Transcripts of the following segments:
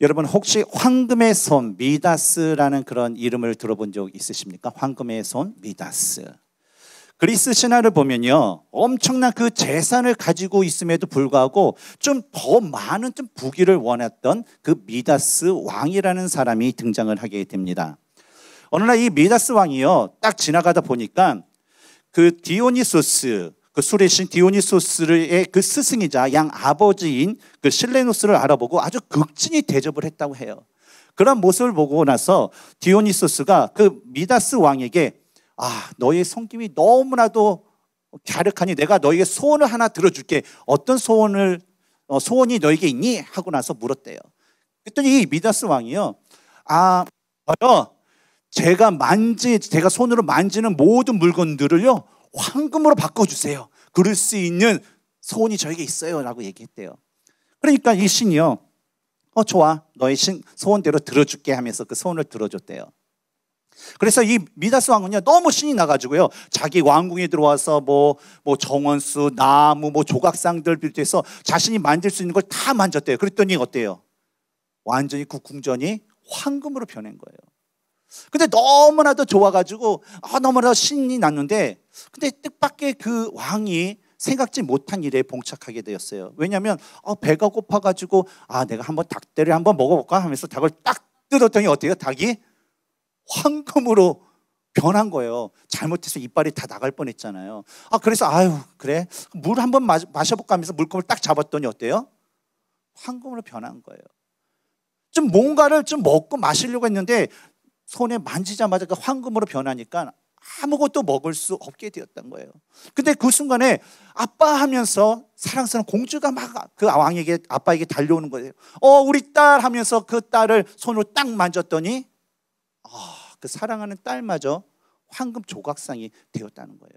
여러분 혹시 황금의 손 미다스라는 그런 이름을 들어본 적 있으십니까? 황금의 손 미다스. 그리스 신화를 보면요. 엄청난 그 재산을 가지고 있음에도 불구하고 좀 더 많은 좀 부기를 원했던 그 미다스 왕이라는 사람이 등장을 하게 됩니다. 어느 날 이 미다스 왕이요. 딱 지나가다 보니까 그 디오니소스 그 술의 신 디오니소스의 그 스승이자 양 아버지인 그 실레노스를 알아보고 아주 극진히 대접을 했다고 해요. 그런 모습을 보고 나서 디오니소스가 그 미다스 왕에게 아, 너의 성김이 너무나도 갸륵하니 내가 너에게 소원을 하나 들어줄게. 어떤 소원을, 어, 소원이 너에게 있니? 하고 나서 물었대요. 그랬더니 이 미다스 왕이요. 아, 저요. 제가 만지, 제가 손으로 만지는 모든 물건들을요. 황금으로 바꿔주세요. 그럴 수 있는 소원이 저에게 있어요. 라고 얘기했대요. 그러니까 이 신이요. 어, 좋아. 너의 신, 소원대로 들어줄게 하면서 그 소원을 들어줬대요. 그래서 이 미다스 왕은요, 너무 신이 나가지고요, 자기 왕궁에 들어와서 뭐, 뭐 정원수, 나무, 뭐 조각상들 비롯해서 자신이 만들 수 있는 걸 다 만졌대요. 그랬더니 어때요? 완전히 그 궁전이 황금으로 변한 거예요. 근데 너무나도 좋아가지고, 아, 너무나 신이 났는데, 근데 뜻밖의 그 왕이 생각지 못한 일에 봉착하게 되었어요. 왜냐하면 어, 배가 고파가지고 아 내가 한번 닭대를 한번 먹어볼까 하면서 닭을 딱 뜯었더니 어때요? 닭이 황금으로 변한 거예요. 잘못해서 이빨이 다 나갈 뻔했잖아요. 아 그래서 아유 그래 물 한번 마, 셔볼까 하면서 물컵을 딱 잡았더니 어때요? 황금으로 변한 거예요. 좀 뭔가를 좀 먹고 마시려고 했는데 손에 만지자마자 그 황금으로 변하니까 아무것도 먹을 수 없게 되었던 거예요. 근데 그 순간에 아빠 하면서 사랑스러운 공주가 막 그 왕에게 아빠에게 달려오는 거예요. 어, 우리 딸 하면서 그 딸을 손으로 딱 만졌더니 아, 어, 그 사랑하는 딸마저 황금 조각상이 되었다는 거예요.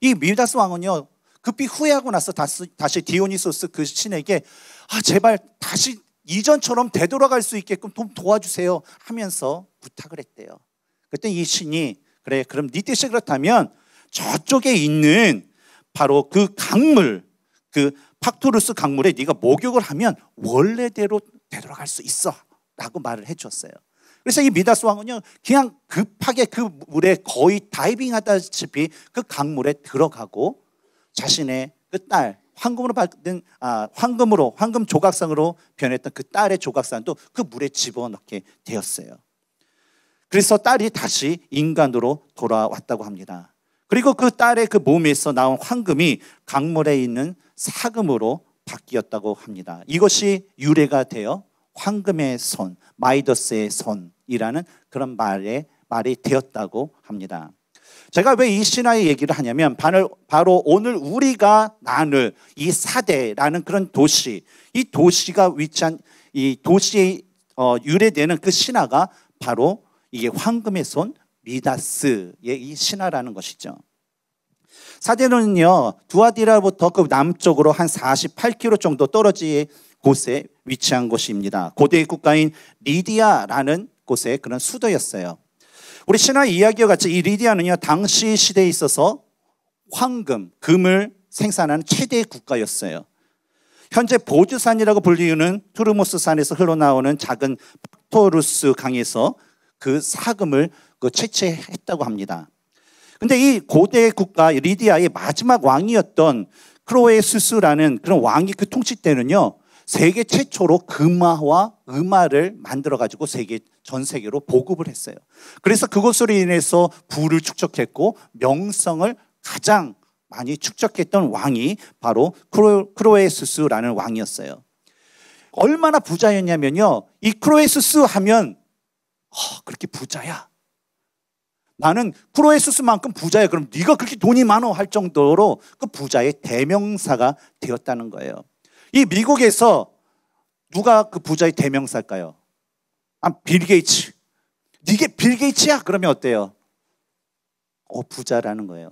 이 밀다스 왕은요. 급히 후회하고 나서 다시, 다시 디오니소스 그 신에게 아, 제발 다시 이전처럼 되돌아갈 수 있게끔 좀 도와주세요 하면서 부탁을 했대요. 그때 이 신이 그래 그럼 네 뜻이 그렇다면 저쪽에 있는 바로 그 강물 그 팍토르스 강물에 네가 목욕을 하면 원래대로 되돌아갈 수 있어라고 말을 해줬어요. 그래서 이 미다스 왕은요 그냥 급하게 그 물에 거의 다이빙하다시피 그 강물에 들어가고 자신의 그 딸 황금으로 받은 아 황금으로 황금 조각상으로 변했던 그 딸의 조각상도 그 물에 집어넣게 되었어요. 그래서 딸이 다시 인간으로 돌아왔다고 합니다. 그리고 그 딸의 그 몸에서 나온 황금이 강물에 있는 사금으로 바뀌었다고 합니다. 이것이 유래가 되어 황금의 손, 마이더스의 손이라는 그런 말에 말이 되었다고 합니다. 제가 왜 이 신화의 얘기를 하냐면 바로 오늘 우리가 나눌 이 사대라는 그런 도시, 이 도시가 위치한 이 도시에 어, 유래되는 그 신화가 바로 이게 황금의 손 미다스의 이 신하라는 것이죠. 사제론은요 두아디라부터 그 남쪽으로 한 48km 정도 떨어진 곳에 위치한 곳입니다. 고대 국가인 리디아라는 곳의 그런 수도였어요. 우리 신화 이야기와 같이 이 리디아는요 당시 시대에 있어서 황금, 금을 생산하는 최대 국가였어요. 현재 보주산이라고 불리는 투르모스 산에서 흘러나오는 작은 팍토루스 강에서 그 사금을 그 채취했다고 합니다. 근데 이 고대 국가 리디아의 마지막 왕이었던 크로에수스라는 그런 왕이 그 통치 때는요. 세계 최초로 금화와 음화를 만들어 가지고 세계 전 세계로 보급을 했어요. 그래서 그것으로 인해서 부를 축적했고 명성을 가장 많이 축적했던 왕이 바로 크로, 크로에수스라는 왕이었어요. 얼마나 부자였냐면요. 이 크로에수스 하면 어, 그렇게 부자야? 나는 프로에수스만큼 부자야. 그럼 네가 그렇게 돈이 많어 할 정도로 그 부자의 대명사가 되었다는 거예요. 이 미국에서 누가 그 부자의 대명사일까요? 아, 빌 게이츠. 네게빌 게이츠야? 그러면 어때요? 어, 부자라는 거예요.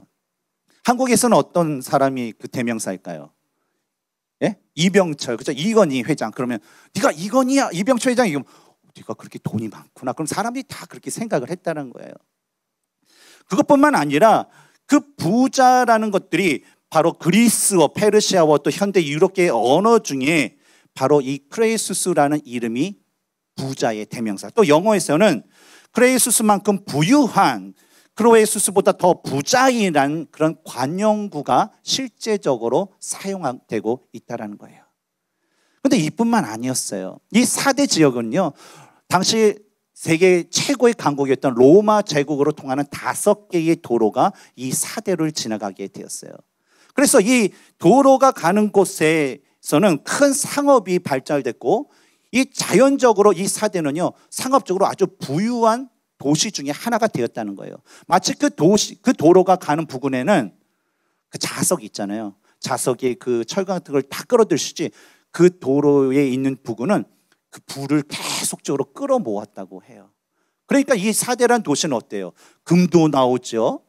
한국에서는 어떤 사람이 그 대명사일까요? 예? 이병철, 그죠? 이건희 회장. 그러면 네가 이건희야, 이병철 회장이 그 네가 그렇게 돈이 많구나. 그럼 사람들이 다 그렇게 생각을 했다는 거예요. 그것뿐만 아니라 그 부자라는 것들이 바로 그리스어, 페르시아와 또 현대 유럽계 언어 중에 바로 이 크레이수스라는 이름이 부자의 대명사. 또 영어에서는 크레이수스만큼 부유한 크로에수스보다 더부자이 그런 관용구가 실제적으로 사용되고 있다는 거예요. 근데 이뿐만 아니었어요. 이 4대 지역은요. 당시 세계 최고의 강국이었던 로마 제국으로 통하는 다섯 개의 도로가 이 사대를 지나가게 되었어요. 그래서 이 도로가 가는 곳에서는 큰 상업이 발달됐고 이 자연적으로 이 사대는요 상업적으로 아주 부유한 도시 중에 하나가 되었다는 거예요. 마치 그 도시 그 도로가 가는 부근에는 그 자석 있잖아요. 자석이 그 철광석을 다 끌어들이지 그 도로에 있는 부근은 그 불을 계속적으로 끌어모았다고 해요. 그러니까 이 사대란 도시는 어때요? 금도 나오죠.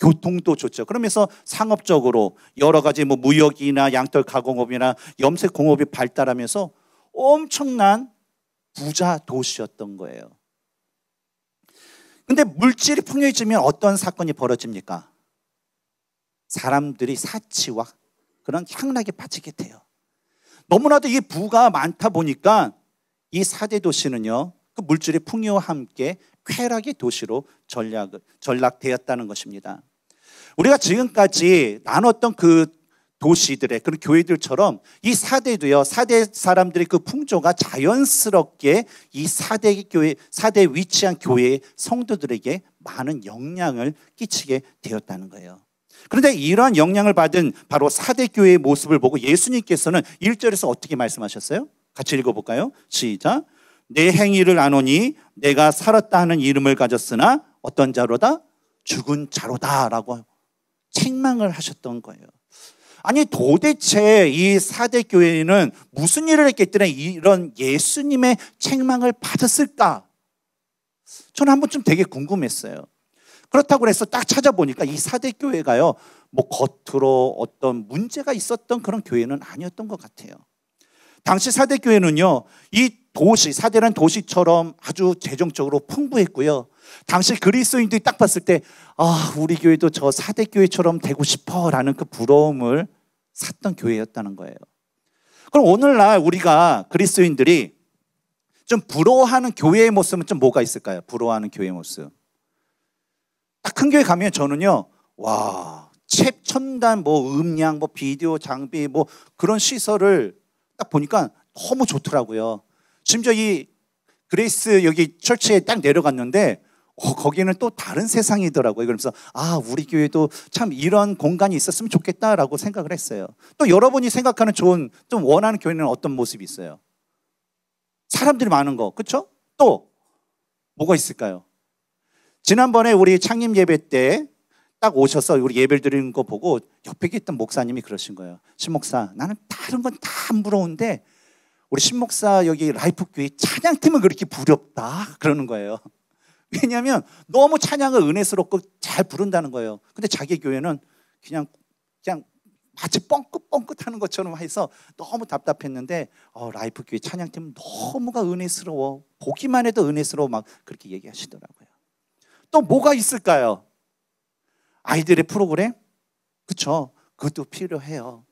교통도 좋죠. 그러면서 상업적으로 여러 가지 뭐 무역이나 양털 가공업이나 염색 공업이 발달하면서 엄청난 부자 도시였던 거예요. 근데 물질이 풍요해지면 어떤 사건이 벌어집니까? 사람들이 사치와 그런 향락에 빠지게 돼요. 너무나도 이 부가 많다 보니까 이 사대 도시는요. 그 물질의 풍요와 함께 쾌락의 도시로 전략, 전락되었다는 것입니다. 우리가 지금까지 나눴던 그 도시들의 그런 교회들처럼 이 사대도요, 사대 사람들의 그 풍조가 자연스럽게 이 사대 교회, 사대 위치한 교회의 성도들에게 많은 영향을 끼치게 되었다는 거예요. 그런데 이러한 영향을 받은 바로 사대 교회의 모습을 보고 예수님께서는 일절에서 어떻게 말씀하셨어요? 같이 읽어볼까요? 시작. 내 행위를 아노니 내가 살았다 하는 이름을 가졌으나 어떤 자로다? 죽은 자로다라고 책망을 하셨던 거예요. 아니 도대체 이 사대 교회는 무슨 일을 했기 때문에 이런 예수님의 책망을 받았을까? 저는 한 번쯤 되게 궁금했어요. 그렇다고 해서 딱 찾아보니까 이 사대 교회가요, 뭐 겉으로 어떤 문제가 있었던 그런 교회는 아니었던 것 같아요. 당시 사대 교회는요. 이 도시 사대란 도시처럼 아주 재정적으로 풍부했고요. 당시 그리스도인들이 딱 봤을 때 아, 우리 교회도 저 사대 교회처럼 되고 싶어라는 그 부러움을 샀던 교회였다는 거예요. 그럼 오늘날 우리가 그리스도인들이 좀 부러워하는 교회의 모습은 좀 뭐가 있을까요? 부러워하는 교회의 모습. 딱 큰 교회 가면 저는요. 와, 책 첨단 뭐 음량 뭐 비디오 장비 뭐 그런 시설을 딱 보니까 너무 좋더라고요. 심지어 이 그레이스 여기 철치에 딱 내려갔는데 어, 거기는 또 다른 세상이더라고요. 그러면서 아 우리 교회도 참 이런 공간이 있었으면 좋겠다라고 생각을 했어요. 또 여러분이 생각하는 좋은 좀 원하는 교회는 어떤 모습이 있어요? 사람들이 많은 거, 그렇죠? 또 뭐가 있을까요? 지난번에 우리 창립 예배 때딱 오셔서 우리 예배 드리는 거 보고 옆에 있던 목사님이 그러신 거예요. 신목사, 나는 다른 건다 부러운데 우리 신목사 여기 라이프 교회 찬양팀은 그렇게 부럽다 그러는 거예요. 왜냐하면 너무 찬양을 은혜스럽고 잘 부른다는 거예요. 근데 자기 교회는 그냥 그냥 마치 뻥긋뻥긋하는 것처럼 해서 너무 답답했는데 어, 라이프 교회 찬양팀 너무가 은혜스러워 보기만 해도 은혜스러워 막 그렇게 얘기하시더라고요. 또 뭐가 있을까요? 아이들의 프로그램? 그쵸? 그것도 필요해요.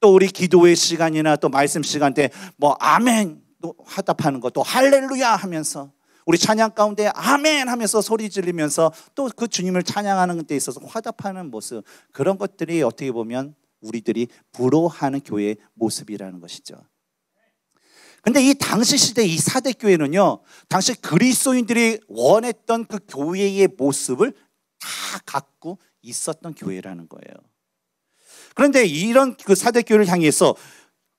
또 우리 기도의 시간이나 또 말씀 시간 때 뭐 아멘 화답하는 것, 또 할렐루야 하면서 우리 찬양 가운데 아멘 하면서 소리 지르면서 또 그 주님을 찬양하는 데 있어서 화답하는 모습 그런 것들이 어떻게 보면 우리들이 부러워하는 교회의 모습이라는 것이죠. 근데 이 당시 시대 이 사대 교회는요, 당시 그리스도인들이 원했던 그 교회의 모습을 다 갖고 있었던 교회라는 거예요. 그런데 이런 그 사대교회를 향해서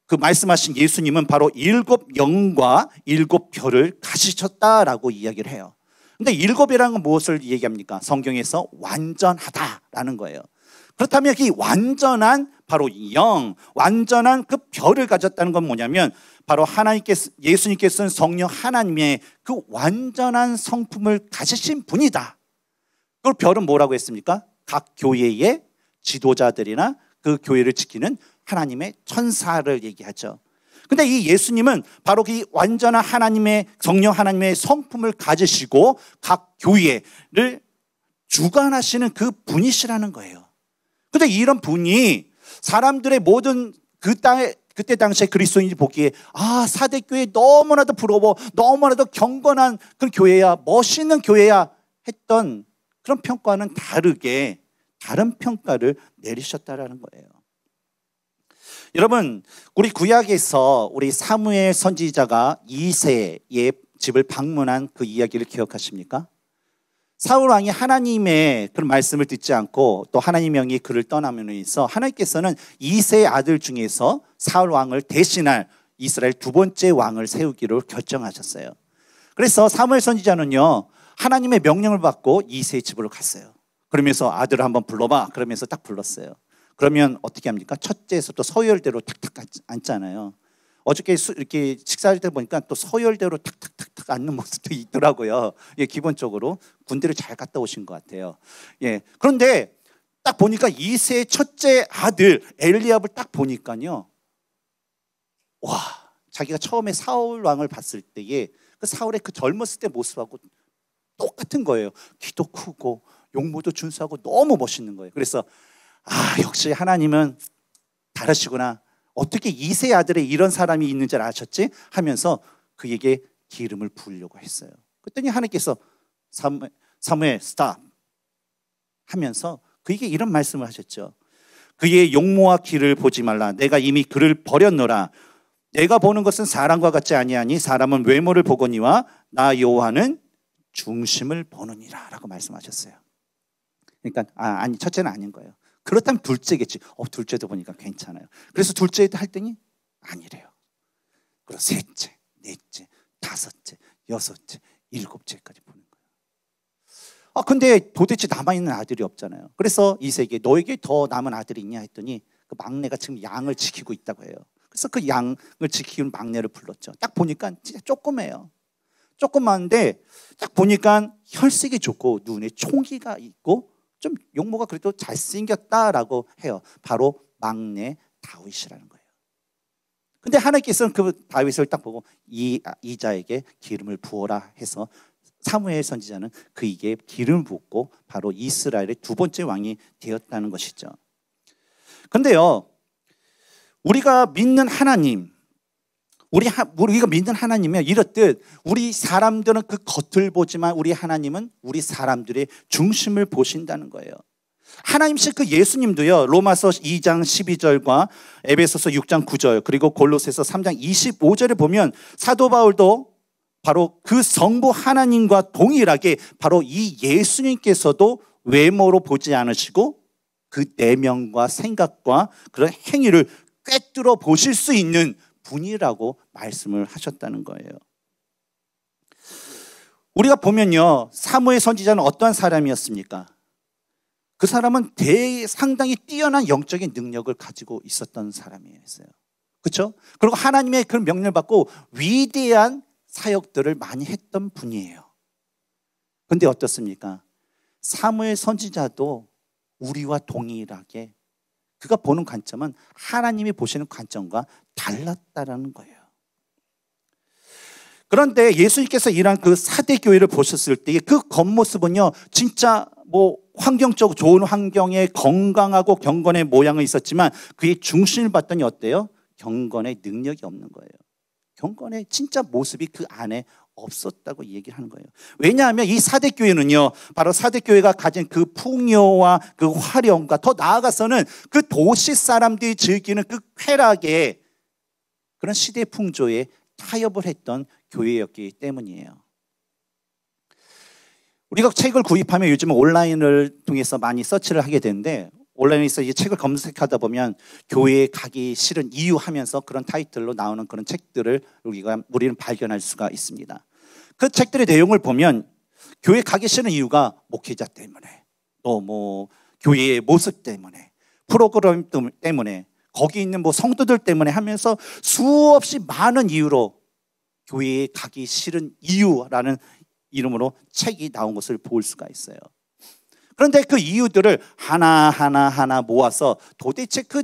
그 말씀하신 예수님은 바로 일곱 영과 일곱 별을 가지셨다라고 이야기를 해요. 근데 일곱이라는 건 무엇을 얘기합니까? 성경에서 완전하다라는 거예요. 그렇다면 이 완전한 바로 영, 완전한 그 별을 가졌다는 건 뭐냐면 바로 하나님께 예수님께서는 성령 하나님의 그 완전한 성품을 가지신 분이다. 그리고 별은 뭐라고 했습니까? 각 교회의 지도자들이나 그 교회를 지키는 하나님의 천사를 얘기하죠. 근데 이 예수님은 바로 그 완전한 하나님의 성령 하나님의 성품을 가지시고 각 교회를 주관하시는 그 분이시라는 거예요. 근데 이런 분이 사람들의 모든 그 땅에 그때 당시에 그리스도인이 보기에 아 사대교회 너무나도 부러워 너무나도 경건한 그 교회야 멋있는 교회야 했던 그런 평가는 다르게 다른 평가를 내리셨다라는 거예요. 여러분, 우리 구약에서 우리 사무엘 선지자가 이세의 집을 방문한 그 이야기를 기억하십니까? 사울 왕이 하나님의 그런 말씀을 듣지 않고 또 하나님의 이 그를 떠나면서 하나님께서는 이세의 아들 중에서 사울 왕을 대신할 이스라엘 두 번째 왕을 세우기로 결정하셨어요. 그래서 사무엘 선지자는요. 하나님의 명령을 받고 이세 집으로 갔어요. 그러면서 아들을 한번 불러봐. 그러면서 딱 불렀어요. 그러면 어떻게 합니까? 첫째에서부 서열대로 탁탁 앉잖아요. 어저께 수, 이렇게 식사할 때 보니까 또 서열대로 탁탁탁탁 앉는 모습도 있더라고요. 예, 기본적으로 군대를 잘 갔다 오신 것 같아요. 예. 그런데 딱 보니까 이세 첫째 아들 엘리압을 딱 보니까요. 와, 자기가 처음에 사울 왕을 봤을 때에 그 사울의 그 젊었을 때 모습하고 똑같은 거예요. 키도 크고 용모도 준수하고 너무 멋있는 거예요. 그래서 아 역시 하나님은 다르시구나. 어떻게 이세 아들의 이런 사람이 있는 줄 아셨지? 하면서 그에게 기름을 부으려고 했어요. 그랬더니 하나님께서 사무, 사무엘 스탑 하면서 그에게 이런 말씀을 하셨죠. 그의 용모와 길을 보지 말라. 내가 이미 그를 버렸노라. 내가 보는 것은 사람과 같지 아니하니 사람은 외모를 보거니와 나 여호와는 중심을 보느니라 라고 말씀하셨어요. 그러니까 아, 아니 첫째는 아닌 거예요. 그렇다면 둘째겠지. 어, 둘째도 보니까 괜찮아요. 그래서 둘째도 할 때니 아니래요. 그리고 셋째, 넷째, 다섯째, 여섯째, 일곱째까지 보는 거예요. 아, 근데 도대체 남아있는 아들이 없잖아요. 그래서 이세계 너에게 더 남은 아들이 있냐 했더니 그 막내가 지금 양을 지키고 있다고 해요. 그래서 그 양을 지키는 막내를 불렀죠. 딱 보니까 진짜 조그매요. 조그만데 딱 보니까 혈색이 좋고 눈에 총기가 있고 좀 용모가 그래도 잘생겼다라고 해요. 바로 막내 다윗이라는 거예요. 근데 하나님께서는 그 다윗을 딱 보고 이, 아, 이 자에게 기름을 부어라 해서 사무엘 선지자는 그에게 기름 붓고 바로 이스라엘의 두 번째 왕이 되었다는 것이죠. 근데요, 우리가 믿는 하나님, 우리 하, 우리가 믿는 하나님은 이렇듯 우리 사람들은 그 겉을 보지만 우리 하나님은 우리 사람들의 중심을 보신다는 거예요. 하나님씨 그 예수님도요. 로마서 2장 12절과 에베소서 6장 9절 그리고 골로새서 3장 25절에 보면 사도 바울도 바로 그 성부 하나님과 동일하게 바로 이 예수님께서도 외모로 보지 않으시고 그 내면과 생각과 그런 행위를 꿰뚫어 보실 수 있는 분이라고 말씀을 하셨다는 거예요. 우리가 보면요. 사무엘 선지자는 어떠 사람이었습니까? 그 사람은 대 상당히 뛰어난 영적인 능력을 가지고 있었던 사람이었어요. 그렇죠? 그리고 하나님의 그런 명령을 받고 위대한 사역들을 많이 했던 분이에요. 근데 어떻습니까? 사무엘 선지자도 우리와 동일하게 그가 보는 관점은 하나님이 보시는 관점과 달랐다라는 거예요. 그런데 예수님께서 일한 그 사대 교회를 보셨을 때 그 겉모습은요, 진짜 뭐 환경적 좋은 환경에 건강하고 경건의 모양은 있었지만 그의 중심을 봤더니 어때요? 경건의 능력이 없는 거예요. 경건의 진짜 모습이 그 안에 없었다고 얘기하는 거예요. 왜냐하면 이 사대교회는요, 바로 사대교회가 가진 그 풍요와 그 화려함과 더 나아가서는 그 도시 사람들이 즐기는 그 쾌락에 그런 시대 풍조에 타협을 했던 교회였기 때문이에요. 우리가 책을 구입하면 요즘 온라인을 통해서 많이 서치를 하게 되는데 온라인에서 이 책을 검색하다 보면 교회에 가기 싫은 이유 하면서 그런 타이틀로 나오는 그런 책들을 우리가 우리는 발견할 수가 있습니다. 그 책들의 내용을 보면 교회 가기 싫은 이유가 목회자 때문에 또 뭐 교회의 모습 때문에 프로그램 때문에 거기 있는 뭐 성도들 때문에 하면서 수없이 많은 이유로 교회에 가기 싫은 이유라는 이름으로 책이 나온 것을 볼 수가 있어요. 그런데 그 이유들을 하나하나 하나 모아서 도대체 그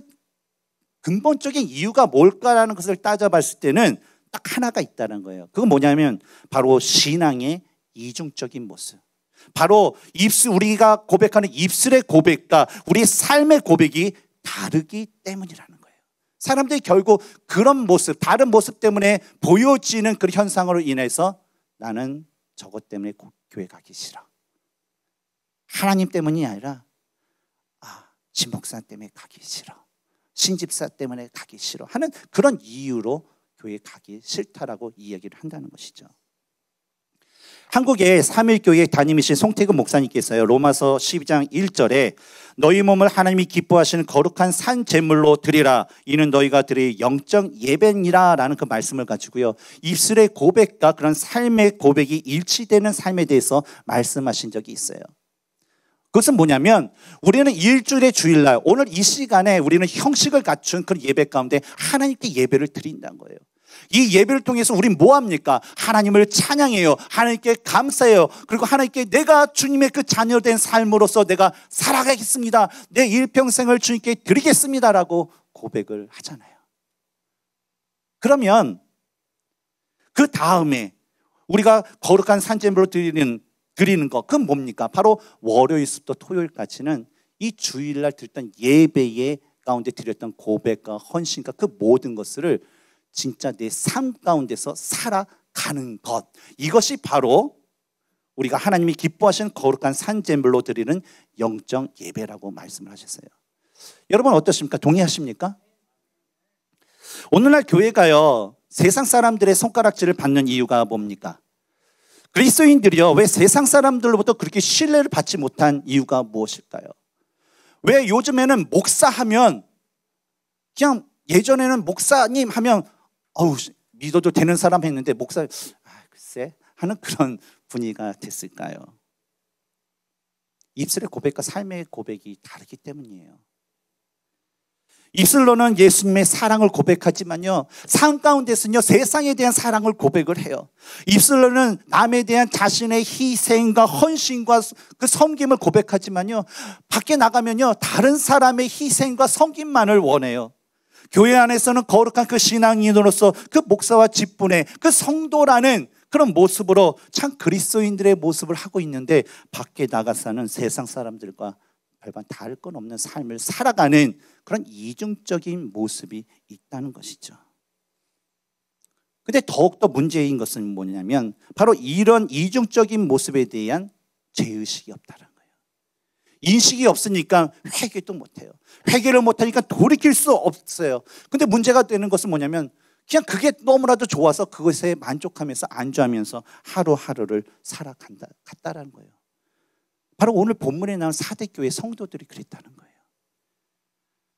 근본적인 이유가 뭘까라는 것을 따져봤을 때는 딱 하나가 있다는 거예요. 그건 뭐냐면 바로 신앙의 이중적인 모습. 바로 입술 우리가 고백하는 입술의 고백과 우리 삶의 고백이 다르기 때문이라는 거예요. 사람들이 결국 그런 모습, 다른 모습 때문에 보여지는 그런 현상으로 인해서 나는 저것 때문에 교회 가기 싫어. 하나님 때문이 아니라 아, 신 목사 때문에 가기 싫어. 신집사 때문에 가기 싫어 하는 그런 이유로 교회 가기 싫다라고 이야기를 한다는 것이죠. 한국의 3일교회 담임이신 송태근 목사님께서요, 로마서 12장 1절에 너희 몸을 하나님이 기뻐하시는 거룩한 산 제물로 드리라. 이는 너희가 드릴 영적 예배니라. 라는 그 말씀을 가지고요, 입술의 고백과 그런 삶의 고백이 일치되는 삶에 대해서 말씀하신 적이 있어요. 그것은 뭐냐면 우리는 일주일의 주일날 오늘 이 시간에 우리는 형식을 갖춘 그런 예배 가운데 하나님께 예배를 드린다는 거예요. 이 예배를 통해서 우린 뭐 합니까? 하나님을 찬양해요. 하나님께 감사해요. 그리고 하나님께 내가 주님의 그 자녀된 삶으로서 내가 살아가겠습니다. 내 일평생을 주님께 드리겠습니다라고 고백을 하잖아요. 그러면 그 다음에 우리가 거룩한 산재물로 드리는 드리는 것. 그건 뭡니까? 바로 월요일부터 토요일까지는 이 주일날 드렸던 예배의 가운데 드렸던 고백과 헌신과 그 모든 것을 진짜 내 삶 가운데서 살아가는 것. 이것이 바로 우리가 하나님이 기뻐하시는 거룩한 산재물로 드리는 영적 예배라고 말씀을 하셨어요. 여러분 어떠십니까? 동의하십니까? 오늘날 교회가요. 세상 사람들의 손가락질을 받는 이유가 뭡니까? 그리스도인들이요, 왜 세상 사람들로부터 그렇게 신뢰를 받지 못한 이유가 무엇일까요? 왜 요즘에는 목사 하면, 그냥 예전에는 목사님 하면, 어우, 믿어도 되는 사람 했는데, 목사, 아, 글쎄, 하는 그런 분위기가 됐을까요? 입술의 고백과 삶의 고백이 다르기 때문이에요. 입술로는 예수님의 사랑을 고백하지만요. 삶 가운데서는요. 세상에 대한 사랑을 고백을 해요. 입술로는 남에 대한 자신의 희생과 헌신과 그 섬김을 고백하지만요. 밖에 나가면요. 다른 사람의 희생과 섬김만을 원해요. 교회 안에서는 거룩한 그 신앙인으로서 그 목사와 직분의 그 성도라는 그런 모습으로 참 그리스도인들의 모습을 하고 있는데 밖에 나가서는 세상 사람들과 별반 다를 건 없는 삶을 살아가는 그런 이중적인 모습이 있다는 것이죠. 근데 더욱더 문제인 것은 뭐냐면 바로 이런 이중적인 모습에 대한 죄의식이 없다는 거예요. 인식이 없으니까 회개도 못해요. 회개를 못하니까 돌이킬 수 없어요. 근데 문제가 되는 것은 뭐냐면 그냥 그게 너무나도 좋아서 그것에 만족하면서 안주하면서 하루하루를 살아간다, 갔다라는 거예요. 바로 오늘 본문에 나온 사대교회 성도들이 그랬다는 거예요.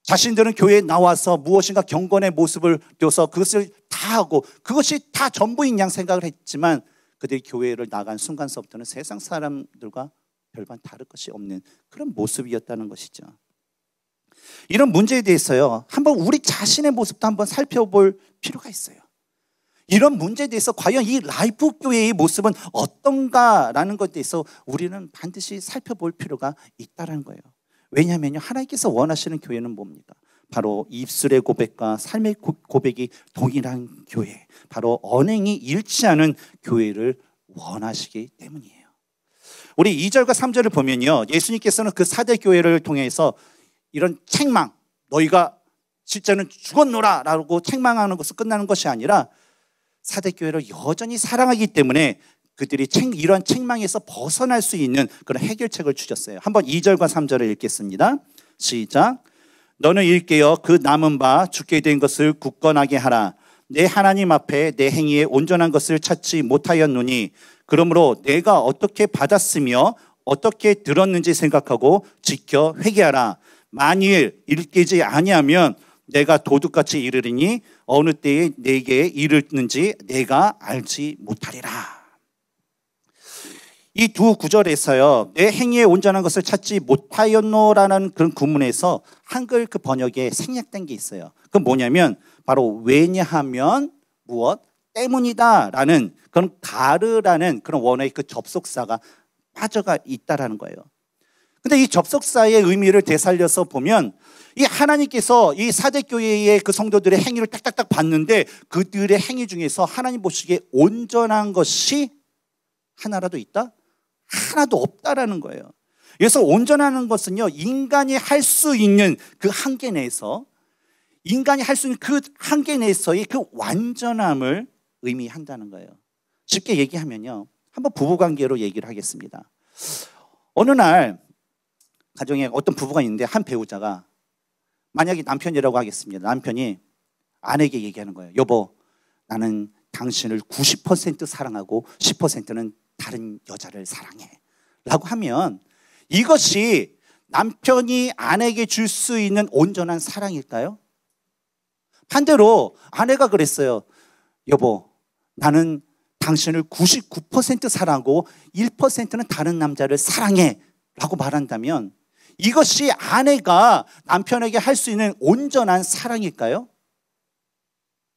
자신들은 교회에 나와서 무엇인가 경건의 모습을 띄워서 그것을 다 하고 그것이 다 전부인 양 생각을 했지만 그들이 교회를 나간 순간서부터는 세상 사람들과 별반 다를 것이 없는 그런 모습이었다는 것이죠. 이런 문제에 대해서요, 한번 우리 자신의 모습도 한번 살펴볼 필요가 있어요. 이런 문제에 대해서 과연 이 라이프 교회의 모습은 어떤가라는 것에 대해서 우리는 반드시 살펴볼 필요가 있다라는 거예요. 왜냐하면 하나님께서 원하시는 교회는 뭡니까? 바로 입술의 고백과 삶의 고백이 동일한 교회, 바로 언행이 일치하는 교회를 원하시기 때문이에요. 우리 2절과 3절을 보면요. 예수님께서는 그4대 교회를 통해서 이런 책망, 너희가 실제는 죽었노라 라고 책망하는 것을 끝나는 것이 아니라 사대교회를 여전히 사랑하기 때문에 그들이 이러한 책망에서 벗어날 수 있는 그런 해결책을 주셨어요. 한번 2절과 3절을 읽겠습니다. 시작. 너는 일깨어 그 남은 바 죽게 된 것을 굳건하게 하라. 내 하나님 앞에 내 행위에 온전한 것을 찾지 못하였노니 그러므로 내가 어떻게 받았으며 어떻게 들었는지 생각하고 지켜 회개하라. 만일 일깨지 아니하면 내가 도둑같이 이르리니 어느 때에 내게 이르는지 내가 알지 못하리라. 이 두 구절에서요, 내 행위에 온전한 것을 찾지 못하였노라는 그런 구문에서 한글 그 번역에 생략된 게 있어요. 그 뭐냐면 바로 왜냐하면 무엇 때문이다라는 그런 가르라는 그런 원어의 그 접속사가 빠져가 있다라는 거예요. 근데 이 접속사의 의미를 되살려서 보면 이 하나님께서 이 사제교회의 그 성도들의 행위를 딱딱딱 봤는데 그들의 행위 중에서 하나님 보시기에 온전한 것이 하나라도 있다? 하나도 없다라는 거예요. 그래서 온전하는 것은요, 인간이 할 수 있는 그 한계 내에서 인간이 할 수 있는 그 한계 내에서의 그 완전함을 의미한다는 거예요. 쉽게 얘기하면요. 한번 부부관계로 얘기를 하겠습니다. 어느 날 가정에 어떤 부부가 있는데 한 배우자가 만약에 남편이라고 하겠습니다. 남편이 아내에게 얘기하는 거예요. 여보, 나는 당신을 90% 사랑하고 10%는 다른 여자를 사랑해. 라고 하면 이것이 남편이 아내에게 줄 수 있는 온전한 사랑일까요? 반대로 아내가 그랬어요. 여보, 나는 당신을 99% 사랑하고 1%는 다른 남자를 사랑해. 라고 말한다면 이것이 아내가 남편에게 할 수 있는 온전한 사랑일까요?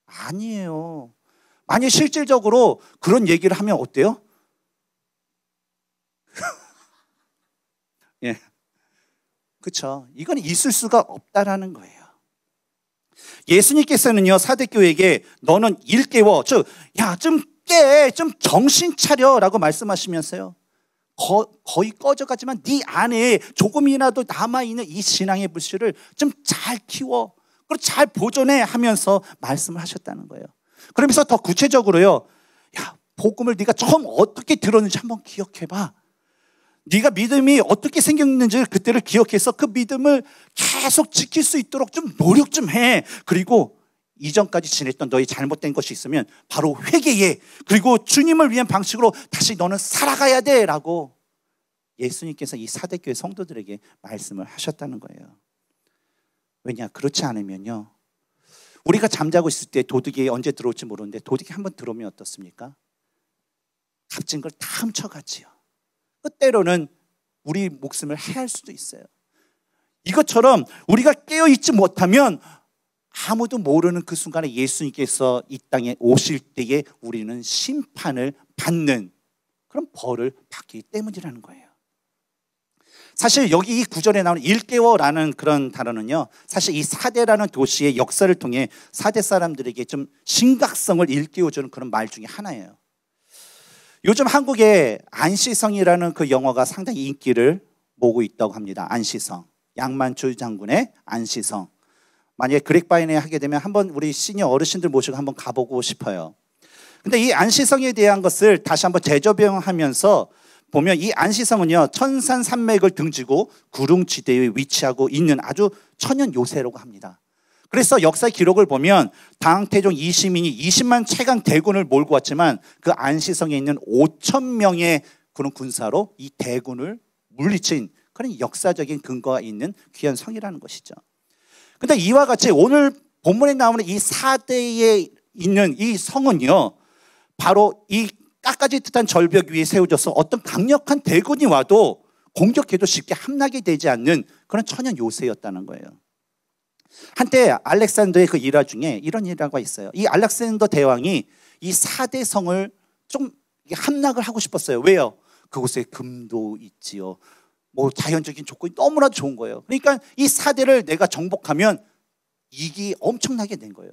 아니에요. 만약 실질적으로 그런 얘기를 하면 어때요? 예. 그쵸. 이건 있을 수가 없다라는 거예요. 예수님께서는요, 사대교에게 너는 일깨워. 즉, 야, 좀 깨, 좀 정신 차려. 라고 말씀하시면서요. 거, 거의 꺼져갔지만 네 안에 조금이라도 남아있는 이 신앙의 불씨를 좀 잘 키워 그리고 잘 보존해 하면서 말씀을 하셨다는 거예요 그러면서 더 구체적으로요 야 복음을 네가 처음 어떻게 들었는지 한번 기억해봐 네가 믿음이 어떻게 생겼는지 그때를 기억해서 그 믿음을 계속 지킬 수 있도록 좀 노력 좀해 그리고 이전까지 지냈던 너의 잘못된 것이 있으면 바로 회개해. 그리고 주님을 위한 방식으로 다시 너는 살아가야 돼. 라고 예수님께서 이사대교의 성도들에게 말씀을 하셨다는 거예요. 왜냐? 그렇지 않으면요. 우리가 잠자고 있을 때 도둑이 언제 들어올지 모르는데 도둑이 한번 들어오면 어떻습니까? 값진 걸 다 훔쳐갔지요. 때로는 우리 목숨을 해할 수도 있어요. 이것처럼 우리가 깨어있지 못하면 아무도 모르는 그 순간에 예수님께서 이 땅에 오실 때에 우리는 심판을 받는 그런 벌을 받기 때문이라는 거예요. 사실 여기 이 구절에 나오는 일개월라는 그런 단어는요. 사실 이 사대라는 도시의 역사를 통해 사대 사람들에게 좀 심각성을 일깨워주는 그런 말 중에 하나예요. 요즘 한국에 안시성이라는 그 영화가 상당히 인기를 모고 있다고 합니다. 안시성. 양만출 장군의 안시성. 만약에 그릭바인에 하게 되면 한번 우리 시니어 어르신들 모시고 한번 가보고 싶어요. 근데 이 안시성에 대한 것을 다시 한번 재조명하면서 보면 이 안시성은요 천산 산맥을 등지고 구릉지대에 위치하고 있는 아주 천연 요새라고 합니다. 그래서 역사 기록을 보면 당태종 이시민이 20만 최강 대군을 몰고 왔지만 그 안시성에 있는 5천 명의 그런 군사로 이 대군을 물리친 그런 역사적인 근거가 있는 귀한 성이라는 것이죠. 근데 이와 같이 오늘 본문에 나오는 이 사대에 있는 이 성은요, 바로 이깎아질듯한 절벽 위에 세워져서 어떤 강력한 대군이 와도 공격해도 쉽게 함락이 되지 않는 그런 천연 요새였다는 거예요. 한때 알렉산더의 그 일화 중에 이런 일화가 있어요. 이 알렉산더 대왕이 이 사대성을 좀 함락을 하고 싶었어요. 왜요? 그곳에 금도 있지요. 뭐 자연적인 조건이 너무나 좋은 거예요. 그러니까 이 사대를 내가 정복하면 이기 엄청나게 된 거예요.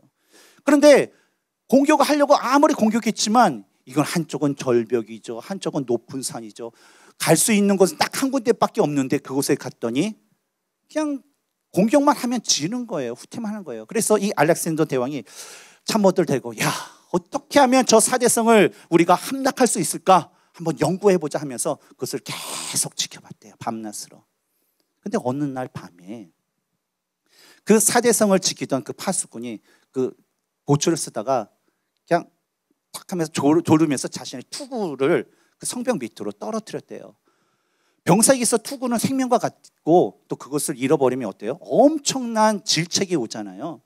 그런데 공격을 하려고 아무리 공격했지만 이건 한쪽은 절벽이죠. 한쪽은 높은 산이죠. 갈 수 있는 곳은 딱 한 군데밖에 없는데 그곳에 갔더니 그냥 공격만 하면 지는 거예요. 후퇴만 하는 거예요. 그래서 이 알렉산더 대왕이 참모들 대고 야 어떻게 하면 저 사대성을 우리가 함락할 수 있을까? 한번 연구해 보자 하면서 그것을 계속 지켜봤대요. 밤낮으로. 근데 어느 날 밤에 그 사대성을 지키던 그 파수꾼이 그 보초를 쓰다가 그냥 탁 하면서 졸으면서 자신의 투구를 그 성벽 밑으로 떨어뜨렸대요. 병사에게서 투구는 생명과 같고 또 그것을 잃어버리면 어때요? 엄청난 질책이 오잖아요.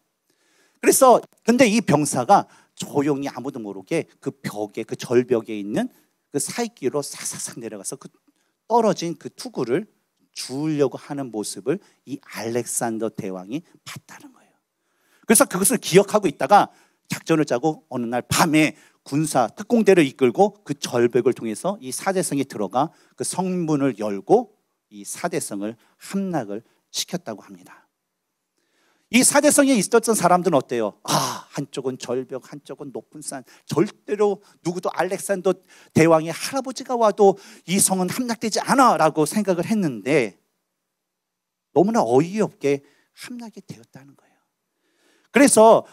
그래서 근데 이 병사가 조용히 아무도 모르게 그 벽에 그 절벽에 있는 그 사이끼로 싹싹싹 내려가서 그 떨어진 그 투구를 주우려고 하는 모습을 이 알렉산더 대왕이 봤다는 거예요. 그래서 그것을 기억하고 있다가 작전을 짜고 어느 날 밤에 군사 특공대를 이끌고 그 절벽을 통해서 이 사대성에 들어가 그 성문을 열고 이 사대성을 함락을 시켰다고 합니다. 이 사대성에 있었던 사람들은 어때요? 아, 한쪽은 절벽, 한쪽은 높은 산. 절대로 누구도 알렉산더 대왕의 할아버지가 와도 이 성은 함락되지 않아 라고 생각을 했는데 너무나 어이없게 함락이 되었다는 거예요. 그래서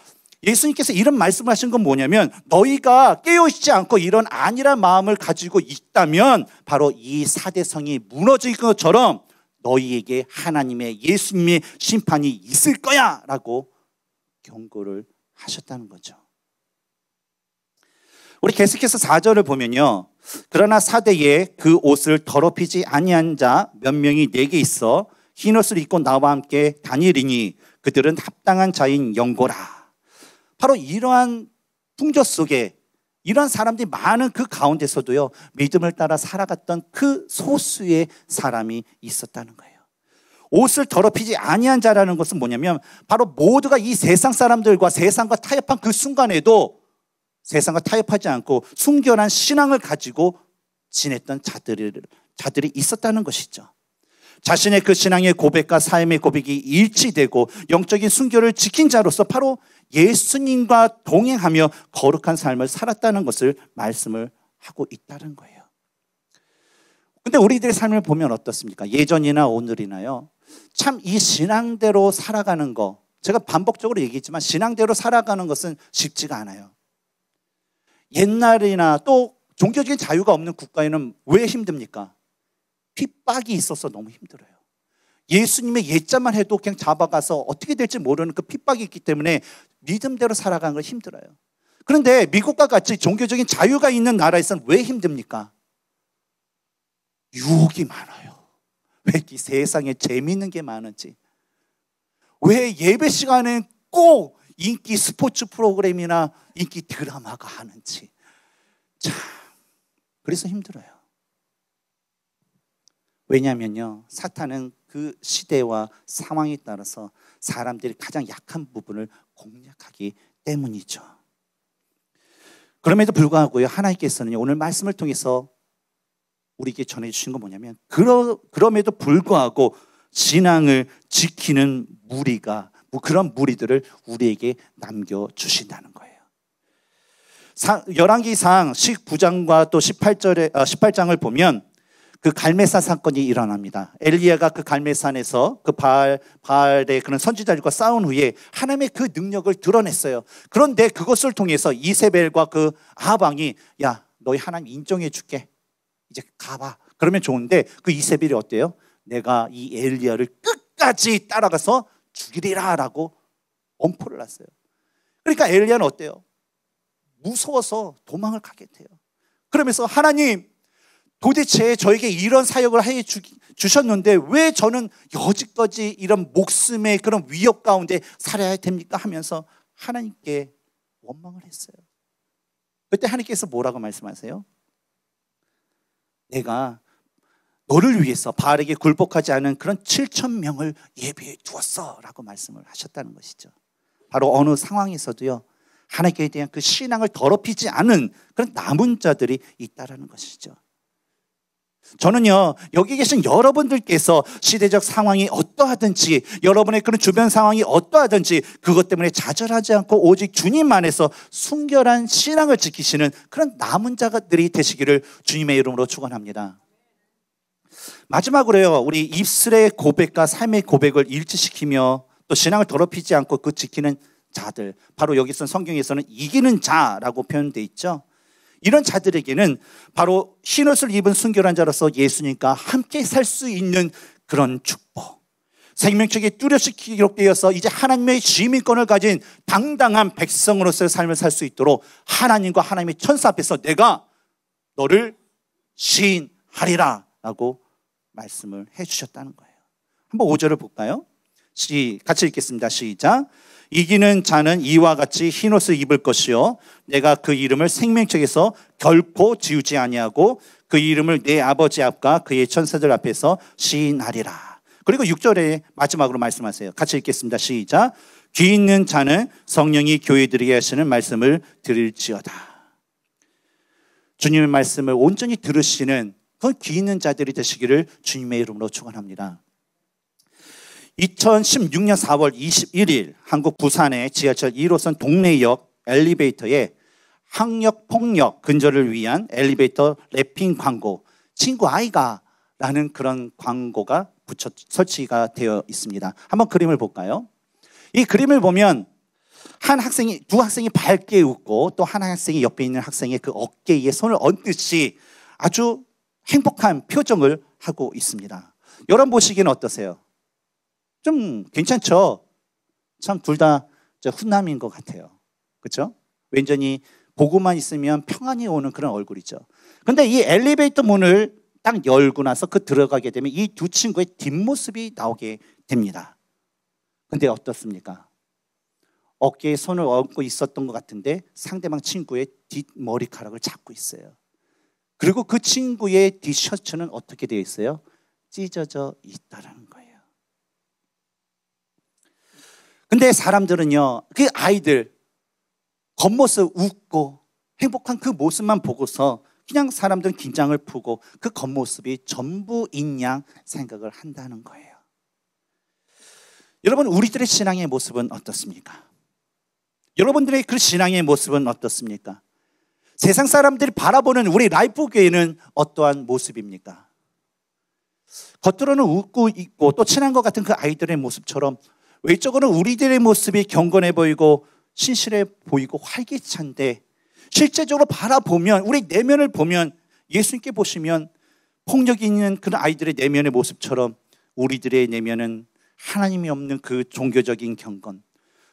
예수님께서 이런 말씀을 하신 건 뭐냐면 너희가 깨어있지 않고 이런 아니란 마음을 가지고 있다면 바로 이 사대성이 무너질 것처럼 너희에게 하나님의 예수님의 심판이 있을 거야 라고 경고를 하셨다는 거죠. 우리 계속해서 4절을 보면요. 그러나 사대에 그 옷을 더럽히지 아니한 자 몇 명이 내게 있어 흰옷을 입고 나와 함께 다니리니 그들은 합당한 자인 영고라. 바로 이러한 풍조 속에 이런 사람들이 많은 그 가운데서도요, 믿음을 따라 살아갔던 그 소수의 사람이 있었다는 거예요. 옷을 더럽히지 아니한 자라는 것은 뭐냐면 바로 모두가 이 세상 사람들과 세상과 타협한 그 순간에도 세상과 타협하지 않고 순결한 신앙을 가지고 지냈던 자들을, 자들이 있었다는 것이죠. 자신의 그 신앙의 고백과 삶의 고백이 일치되고 영적인 순결을 지킨 자로서 바로 예수님과 동행하며 거룩한 삶을 살았다는 것을 말씀을 하고 있다는 거예요. 근데 우리들의 삶을 보면 어떻습니까? 예전이나 오늘이나요. 참 이 신앙대로 살아가는 거, 제가 반복적으로 얘기했지만 신앙대로 살아가는 것은 쉽지가 않아요. 옛날이나 또 종교적인 자유가 없는 국가에는 왜 힘듭니까? 핍박이 있어서 너무 힘들어요. 예수님의 예자만 해도 그냥 잡아가서 어떻게 될지 모르는 그 핍박이 있기 때문에 믿음대로 살아가는 걸 힘들어요. 그런데 미국과 같이 종교적인 자유가 있는 나라에서는 왜 힘듭니까? 유혹이 많아요. 왜 이 세상에 재미있는 게 많은지. 왜 예배 시간에 꼭 인기 스포츠 프로그램이나 인기 드라마가 하는지. 참, 그래서 힘들어요. 왜냐면요, 사탄은 그 시대와 상황에 따라서 사람들이 가장 약한 부분을 공략하기 때문이죠. 그럼에도 불구하고요 하나님께서는 오늘 말씀을 통해서 우리에게 전해 주신 건 뭐냐면 그러, 그럼에도 불구하고 신앙을 지키는 무리가 뭐 그런 무리들을 우리에게 남겨 주신다는 거예요. 열왕기상 19장과 또 18절에 18장을 아, 보면 그 갈매산 사건이 일어납니다. 엘리야가 그 갈매산에서 그 바알, 바알의 그런 선지자들과 싸운 후에 하나님의 그 능력을 드러냈어요. 그런데 그것을 통해서 이세벨과 그 아방이 야, 너희 하나님 인정해 줄게. 이제 가봐. 그러면 좋은데 그 이세벨이 어때요? 내가 이 엘리야를 끝까지 따라가서 죽이리라 라고 엄포를 놨어요. 그러니까 엘리야는 어때요? 무서워서 도망을 가게 돼요. 그러면서 하나님 도대체 저에게 이런 사역을 해 주, 셨는데왜 저는 여지껏지 이런 목숨의 그런 위협 가운데 살아야 됩니까? 하면서 하나님께 원망을 했어요. 그때 하나님께서 뭐라고 말씀하세요? 내가 너를 위해서 바알에게 굴복하지 않은 그런 7천 명을 예비해 두었어라고 말씀을 하셨다는 것이죠. 바로 어느 상황에서도요. 하나님께 대한 그 신앙을 더럽히지 않은 그런 남은 자들이 있다라는 것이죠. 저는요, 여기 계신 여러분들께서 시대적 상황이 어떠하든지, 여러분의 그런 주변 상황이 어떠하든지, 그것 때문에 좌절하지 않고 오직 주님 안에서 순결한 신앙을 지키시는 그런 남은 자들이 되시기를 주님의 이름으로 축원합니다 마지막으로요, 우리 입술의 고백과 삶의 고백을 일치시키며 또 신앙을 더럽히지 않고 그 지키는 자들, 바로 여기서 성경에서는 이기는 자라고 표현되어 있죠. 이런 자들에게는 바로 신옷을 입은 순결한 자로서 예수님과 함께 살 수 있는 그런 축복. 생명책에 뚜렷이 기록되어서 이제 하나님의 시민권을 가진 당당한 백성으로서의 삶을 살 수 있도록 하나님과 하나님의 천사 앞에서 내가 너를 시인하리라 라고 말씀을 해주셨다는 거예요. 한번 5절을 볼까요? 같이 읽겠습니다. 시작. 이기는 자는 이와 같이 흰 옷을 입을 것이요 내가 그 이름을 생명책에서 결코 지우지 아니하고 그 이름을 내 아버지 앞과 그의 천사들 앞에서 시인하리라. 그리고 6절에 마지막으로 말씀하세요. 같이 읽겠습니다. 시작. 귀 있는 자는 성령이 교회들에게 하시는 말씀을 들을지어다. 주님의 말씀을 온전히 들으시는 그 귀 있는 자들이 되시기를 주님의 이름으로 축원합니다. 2016년 4월 21일 한국 부산의 지하철 1호선 동네역 엘리베이터에 학력 폭력 근절을 위한 엘리베이터 랩핑 광고 친구 아이가 라는 그런 광고가 붙여 설치가 되어 있습니다. 한번 그림을 볼까요? 이 그림을 보면 한 학생이 두 학생이 밝게 웃고 또 한 학생이 옆에 있는 학생의 그 어깨에 손을 얹듯이 아주 행복한 표정을 하고 있습니다. 여러분 보시기는 어떠세요? 좀 괜찮죠? 참 둘 다 훈남인 것 같아요. 그렇죠? 왠전히 보고만 있으면 평안이 오는 그런 얼굴이죠. 근데 이 엘리베이터 문을 딱 열고 나서 그 들어가게 되면 이 두 친구의 뒷모습이 나오게 됩니다. 근데 어떻습니까? 어깨에 손을 얹고 있었던 것 같은데 상대방 친구의 뒷머리카락을 잡고 있어요. 그리고 그 친구의 뒷셔츠는 어떻게 되어 있어요? 찢어져 있다는 근데 사람들은요, 그 아이들 겉모습 웃고 행복한 그 모습만 보고서 그냥 사람들은 긴장을 풀고그 겉모습이 전부인 양 생각을 한다는 거예요. 여러분, 우리들의 신앙의 모습은 어떻습니까? 여러분들의 그 신앙의 모습은 어떻습니까? 세상 사람들이 바라보는 우리 라이프 교회는 어떠한 모습입니까? 겉으로는 웃고 있고 또 친한 것 같은 그 아이들의 모습처럼 외적으로는 우리들의 모습이 경건해 보이고 신실해 보이고 활기찬데 실제적으로 바라보면 우리 내면을 보면 예수님께 보시면 폭력이 있는 그런 아이들의 내면의 모습처럼 우리들의 내면은 하나님이 없는 그 종교적인 경건,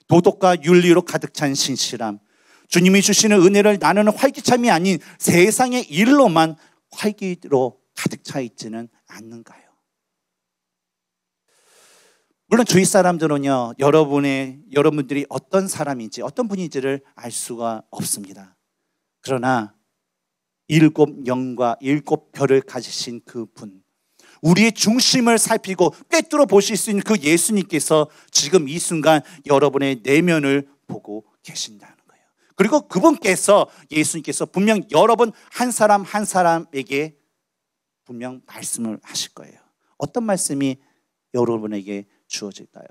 도덕과 윤리로 가득 찬 신실함, 주님이 주시는 은혜를 나누는 활기참이 아닌 세상의 일로만 활기로 가득 차 있지는 않는가요? 물론 주위 사람들은요, 여러분의, 여러분들이 어떤 사람인지, 어떤 분인지를 알 수가 없습니다. 그러나, 일곱 영과 일곱 별을 가지신 그 분, 우리의 중심을 살피고 꿰뚫어 보실 수 있는 그 예수님께서 지금 이 순간 여러분의 내면을 보고 계신다는 거예요. 그리고 그분께서 예수님께서 분명 여러분 한 사람 한 사람에게 분명 말씀을 하실 거예요. 어떤 말씀이 여러분에게 주어질까요?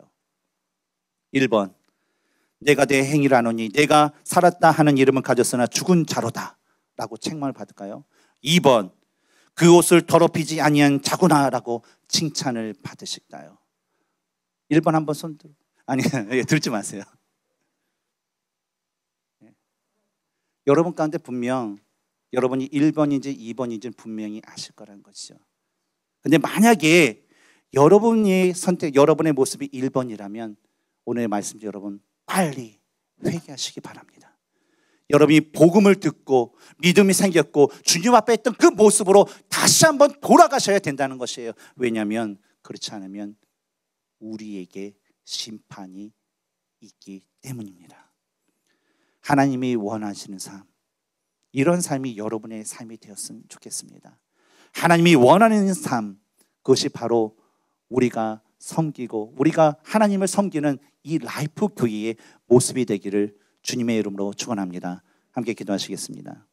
1번 내가 내 행위를 하노니 내가 살았다 하는 이름을 가졌으나 죽은 자로다 라고 책망을 받을까요? 2번 그 옷을 더럽히지 아니한 자구나라고 칭찬을 받으실까요? 1번 한번 손들 아니, 예, 들지 마세요. 예. 여러분 가운데 분명 여러분이 1번인지 2번인지 분명히 아실 거라는 것이죠. 근데 만약에 여러분의 선택, 여러분의 모습이 1번이라면 오늘 말씀 도 여러분 빨리 회개하시기 바랍니다. 여러분이 복음을 듣고 믿음이 생겼고 주님 앞에 있던 그 모습으로 다시 한번 돌아가셔야 된다는 것이에요. 왜냐하면 그렇지 않으면 우리에게 심판이 있기 때문입니다. 하나님이 원하시는 삶, 이런 삶이 여러분의 삶이 되었으면 좋겠습니다. 하나님이 원하는 삶, 그것이 바로 우리가 섬기고 우리가 하나님을 섬기는 이 라이프 교회의 모습이 되기를 주님의 이름으로 축원합니다. 함께 기도하시겠습니다.